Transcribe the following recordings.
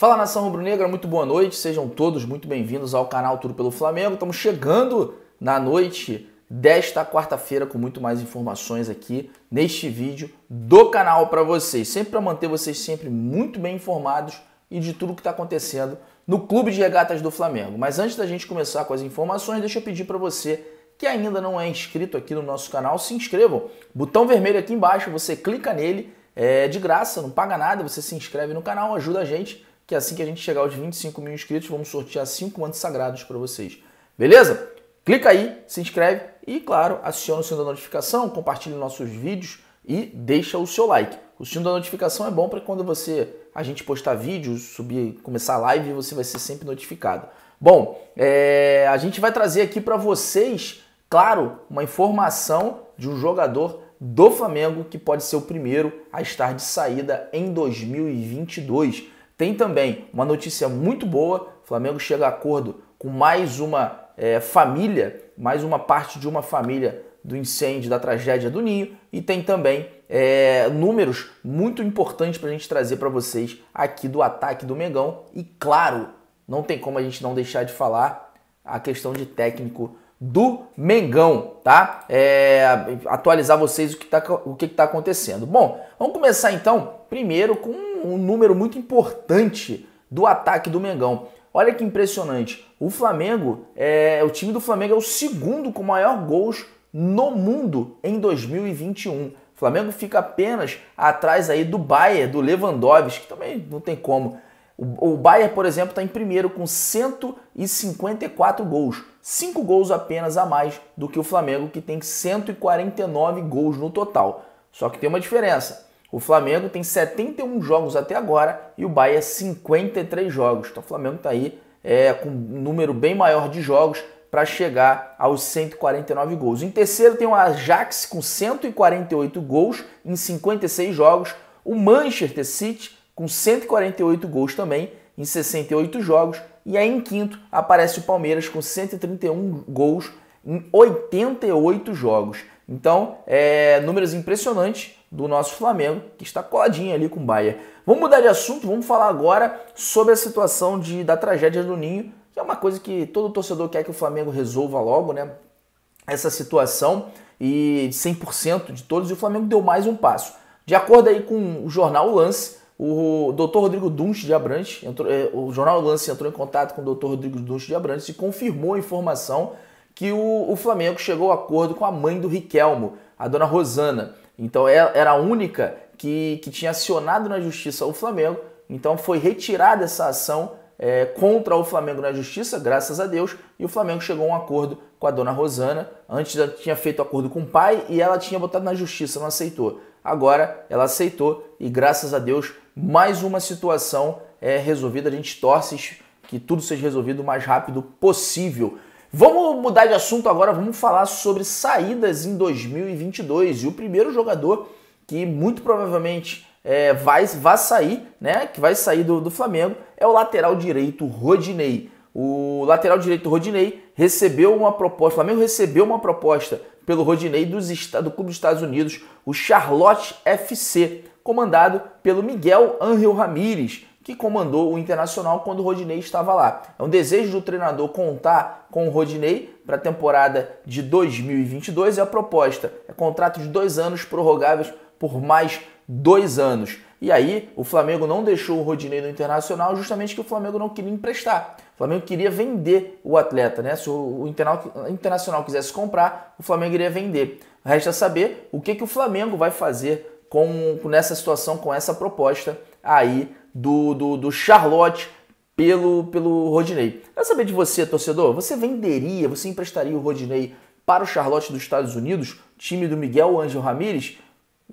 Fala nação rubro-negra, muito boa noite, sejam todos muito bem-vindos ao canal Tudo pelo Flamengo. Estamos chegando na noite desta quarta-feira com muito mais informações aqui neste vídeo do canal para vocês, sempre para manter vocês sempre muito bem informados e de tudo que está acontecendo no Clube de Regatas do Flamengo. Mas antes da gente começar com as informações, deixa eu pedir para você que ainda não é inscrito aqui no nosso canal, se inscrevam. Botão vermelho aqui embaixo, você clica nele, é de graça, não paga nada, você se inscreve no canal, ajuda a gente que assim que a gente chegar aos 25 mil inscritos, vamos sortear 5 mantos sagrados para vocês. Beleza? Clica aí, se inscreve e, claro, aciona o sininho da notificação, compartilhe nossos vídeos e deixa o seu like. O sininho da notificação é bom para quando você a gente postar vídeos, subir, começar a live, você vai ser sempre notificado. Bom, é, a gente vai trazer aqui para vocês, claro, uma informação de um jogador do Flamengo que pode ser o primeiro a estar de saída em 2022. Tem também uma notícia muito boa: o Flamengo chega a acordo com mais uma é, família, mais uma parte de uma família do incêndio, da tragédia do Ninho, e tem também é, números muito importantes para a gente trazer para vocês aqui do ataque do Mengão. E claro, não tem como a gente não deixar de falar a questão de técnico do Mengão, tá? É, atualizar vocês o que está o que tá acontecendo. Bom, vamos começar então primeiro com um, número muito importante do ataque do Mengão. Olha que impressionante. O Flamengo, é, o time do Flamengo é o segundo com maior gols no mundo em 2021. O Flamengo fica apenas atrás aí do Bayern, do Lewandowski, que também não tem como. O, Bayer, Bayern, por exemplo, está em primeiro com 154 gols. 5 gols apenas a mais do que o Flamengo, que tem 149 gols no total. Só que tem uma diferença. O Flamengo tem 71 jogos até agora e o Bahia 53 jogos. Então o Flamengo está aí é, com um número bem maior de jogos para chegar aos 149 gols. Em terceiro tem o Ajax com 148 gols em 56 jogos, o Manchester City com 148 gols também em 68 jogos e aí em quinto aparece o Palmeiras com 131 gols em 88 jogos. Então, é, números impressionantes do nosso Flamengo, que está coladinho ali com o Bahia. Vamos mudar de assunto, vamos falar agora sobre a situação de, da tragédia do Ninho, que é uma coisa que todo torcedor quer que o Flamengo resolva logo, né? Essa situação e 100% de todos, e o Flamengo deu mais um passo. De acordo aí com o jornal Lance, o Dr. Rodrigo Dunche de Abrantes, entrou, é, o jornal Lance entrou em contato com o Dr. Rodrigo Dunche de Abrantes e confirmou a informação que o, o Flamengo chegou a acordo com a mãe do Riquelmo, a dona Rosana. Então ela é, era a única que, que tinha acionado na justiça o Flamengo. Então foi retirada essa ação é, contra o Flamengo na justiça, graças a Deus, e o Flamengo chegou a um acordo com a dona Rosana. Antes ela tinha feito acordo com o pai e ela tinha botado na justiça, não aceitou. Agora ela aceitou e graças a Deus mais uma situação é resolvida. A gente torce que tudo seja resolvido o mais rápido possível. Vamos mudar de assunto agora, vamos falar sobre saídas em 2022. E o primeiro jogador que muito provavelmente é, vai, vai sair, né? Que vai sair do, do Flamengo é o lateral direito Rodinei. O lateral direito Rodinei recebeu uma proposta, o Flamengo recebeu uma proposta pelo Rodinei dos, do Clube dos Estados Unidos, o Charlotte FC, comandado pelo Miguel Angel Ramírez que comandou o Internacional quando o Rodinei estava lá. É um desejo do treinador contar com o Rodinei para a temporada de 2022 e a proposta é contrato de dois anos prorrogáveis por mais dois anos. E aí o Flamengo não deixou o Rodinei no Internacional justamente que o Flamengo não queria emprestar. O Flamengo queria vender o atleta, né? Se o Internacional quisesse comprar, o Flamengo iria vender. Resta saber o que, que o Flamengo vai fazer com, nessa situação, com essa proposta aí do, do, do Charlotte pelo, pelo Rodinei. Quero saber de você, torcedor, você venderia, você emprestaria o Rodinei para o Charlotte dos Estados Unidos, time do Miguel Ângelo Ramírez?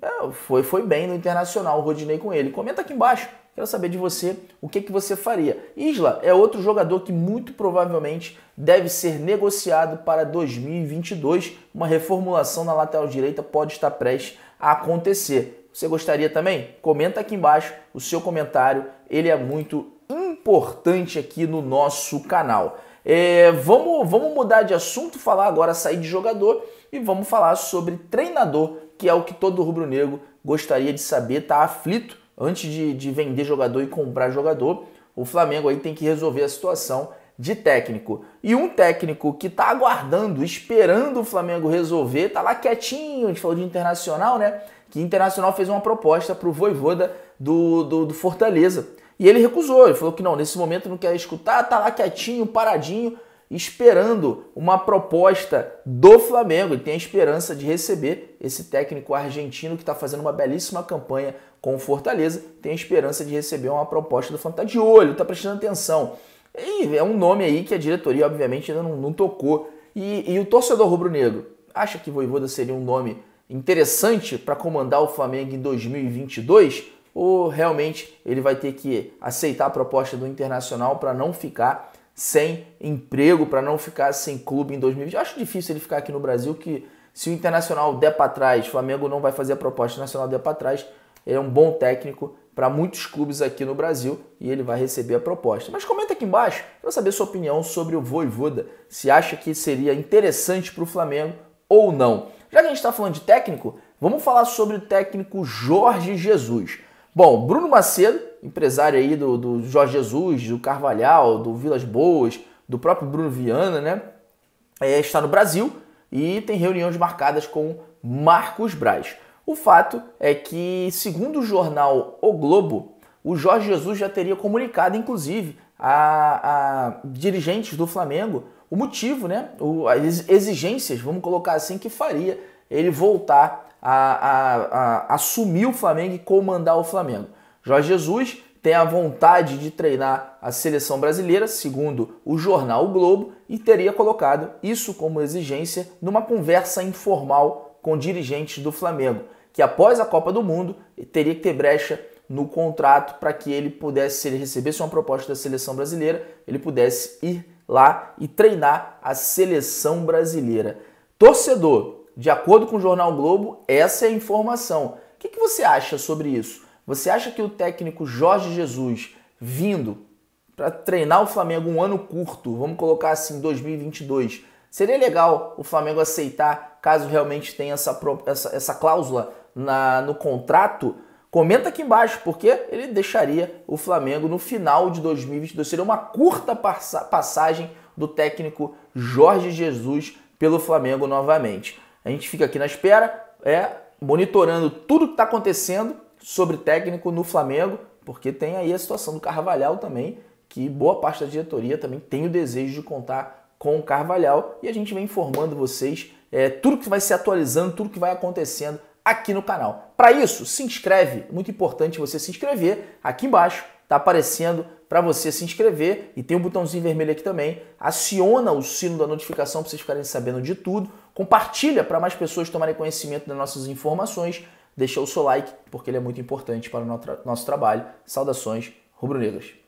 É, foi, foi bem no Internacional o Rodinei com ele. Comenta aqui embaixo, quero saber de você o que, que você faria. Isla é outro jogador que muito provavelmente deve ser negociado para 2022. Uma reformulação na lateral direita pode estar prestes a acontecer. Você gostaria também? Comenta aqui embaixo o seu comentário, ele é muito importante aqui no nosso canal. É, vamos, vamos mudar de assunto, falar agora, sair de jogador e vamos falar sobre treinador, que é o que todo rubro-negro gostaria de saber, tá aflito antes de, de vender jogador e comprar jogador. O Flamengo aí tem que resolver a situação de técnico. E um técnico que tá aguardando, esperando o Flamengo resolver, tá lá quietinho, a gente falou de internacional, né? que Internacional fez uma proposta para o Voivoda do, do, do Fortaleza. E ele recusou, ele falou que não, nesse momento não quer escutar, tá lá quietinho, paradinho, esperando uma proposta do Flamengo e tem a esperança de receber esse técnico argentino que está fazendo uma belíssima campanha com o Fortaleza, tem a esperança de receber uma proposta do Flamengo. Está de olho, está prestando atenção. E é um nome aí que a diretoria, obviamente, ainda não, não tocou. E, e o torcedor rubro-negro acha que Voivoda seria um nome interessante para comandar o Flamengo em 2022 ou realmente ele vai ter que aceitar a proposta do Internacional para não ficar sem emprego, para não ficar sem clube em 2020? Eu acho difícil ele ficar aqui no Brasil, que se o Internacional der para trás, o Flamengo não vai fazer a proposta, o Nacional der para trás, ele é um bom técnico para muitos clubes aqui no Brasil e ele vai receber a proposta. Mas comenta aqui embaixo para saber sua opinião sobre o Voivoda, se acha que seria interessante para o Flamengo ou não já que a gente está falando de técnico, vamos falar sobre o técnico Jorge Jesus. Bom, Bruno Macedo, empresário aí do, do Jorge Jesus, do Carvalhal, do Vilas Boas, do próprio Bruno Viana, né? É, está no Brasil e tem reuniões marcadas com Marcos Braz. O fato é que, segundo o jornal O Globo, o Jorge Jesus já teria comunicado, inclusive, a, a dirigentes do Flamengo o motivo, né? O, as exigências, vamos colocar assim, que faria ele voltar a, a, a assumir o Flamengo e comandar o Flamengo. Jorge Jesus tem a vontade de treinar a seleção brasileira, segundo o jornal o Globo, e teria colocado isso como exigência numa conversa informal com dirigentes do Flamengo, que após a Copa do Mundo teria que ter brecha no contrato para que ele pudesse, se ele recebesse uma proposta da seleção brasileira, ele pudesse ir lá e treinar a seleção brasileira. Torcedor, de acordo com o Jornal Globo, essa é a informação. O que, que você acha sobre isso? Você acha que o técnico Jorge Jesus vindo para treinar o Flamengo um ano curto, vamos colocar assim 2022, seria legal o Flamengo aceitar caso realmente tenha essa, essa, essa cláusula na, no contrato? Comenta aqui embaixo porque ele deixaria o Flamengo no final de 2022. Seria uma curta passagem do técnico Jorge Jesus pelo Flamengo novamente. A gente fica aqui na espera, é monitorando tudo que está acontecendo sobre técnico no Flamengo, porque tem aí a situação do Carvalhal também, que boa parte da diretoria também tem o desejo de contar com o Carvalhal e a gente vem informando vocês é, tudo que vai se atualizando, tudo que vai acontecendo aqui no canal. Para isso, se inscreve, muito importante você se inscrever. Aqui embaixo está aparecendo para você se inscrever e tem um botãozinho vermelho aqui também. Aciona o sino da notificação para vocês ficarem sabendo de tudo. Compartilha para mais pessoas tomarem conhecimento das nossas informações. Deixa o seu like, porque ele é muito importante para o nosso trabalho. Saudações rubro-negras.